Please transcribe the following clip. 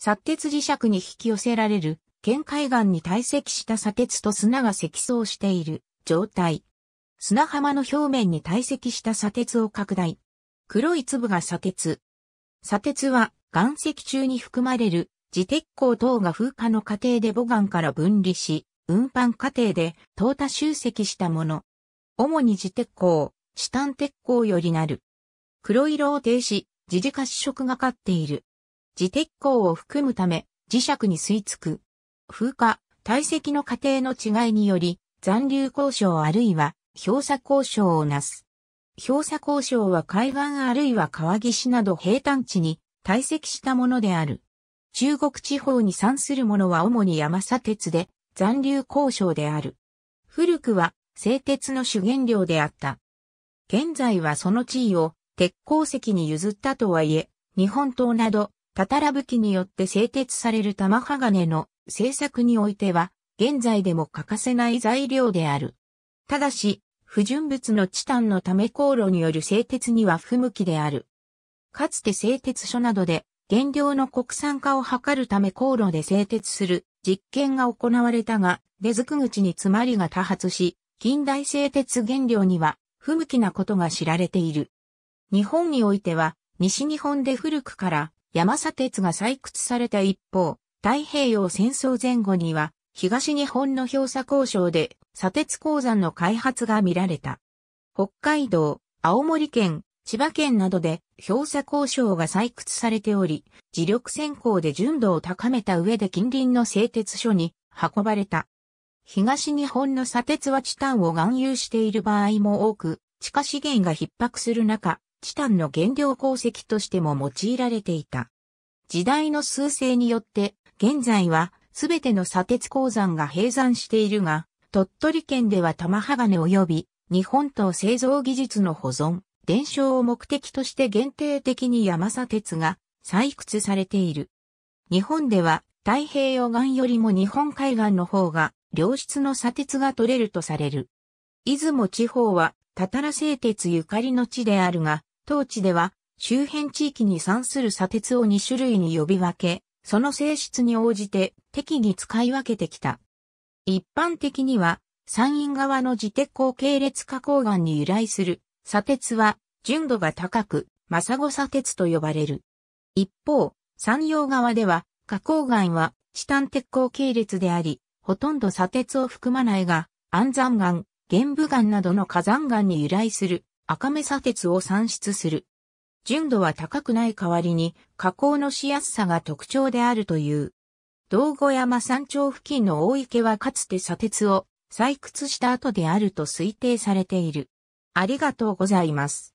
砂鉄磁石に引き寄せられる、県海岸に堆積した砂鉄と砂が積層している状態。砂浜の表面に堆積した砂鉄を拡大。黒い粒が砂鉄。砂鉄は岩石中に含まれる磁鉄鋼等が風化の過程で母岩から分離し、運搬過程で淘汰集積したもの。主に磁鉄鋼、チタン鉄鋼よりなる。黒色を停止、磁磁褐色がかっている。自鉄鋼を含むため、磁石に吸い付く。風化、体積の過程の違いにより、残留交渉あるいは氷砂交渉をなす。氷砂交渉は海岸あるいは川岸など平坦地に堆積したものである。中国地方に産するものは主に山砂鉄で残留交渉である。古くは製鉄の主原料であった。現在はその地位を鉄鉱石に譲ったとはいえ、日本刀などタタラ武きによって製鉄される玉鋼の製作においては、現在でも欠かせない材料である。ただし、不純物のチタンのため航路による製鉄には不向きである。かつて製鉄所などで原料の国産化を図るため航路で製鉄する実験が行われたが、出づく口に詰まりが多発し、近代製鉄原料には不向きなことが知られている。日本においては、西日本で古くから山砂鉄が採掘された一方、太平洋戦争前後には、東日本の氷砂交渉で、砂鉄鉱山の開発が見られた。北海道、青森県、千葉県などで氷砂交渉が採掘されており、磁力先行で純度を高めた上で近隣の製鉄所に運ばれた。東日本の砂鉄はチタンを含有している場合も多く、地下資源が逼迫する中、チタンの原料鉱石としても用いられていた。時代の数勢によって、現在はすべての砂鉄鉱山が閉山しているが、鳥取県では玉鋼及び日本刀製造技術の保存、伝承を目的として限定的に山砂鉄が採掘されている。日本では太平洋岸よりも日本海岸の方が良質の砂鉄が取れるとされる。出雲地方はたたら製鉄ゆかりの地であるが、当地では、周辺地域に算する砂鉄を2種類に呼び分け、その性質に応じて適宜使い分けてきた。一般的には、山陰側の自鉄鋼系列花崗岩に由来する砂鉄は純度が高く、マサゴ砂鉄と呼ばれる。一方、山陽側では、花崗岩はチタン鉄鋼系列であり、ほとんど砂鉄を含まないが、安山岩、玄武岩などの火山岩に由来する赤目砂鉄を産出する。純度は高くない代わりに加工のしやすさが特徴であるという。道後山山頂付近の大池はかつて砂鉄を採掘した後であると推定されている。ありがとうございます。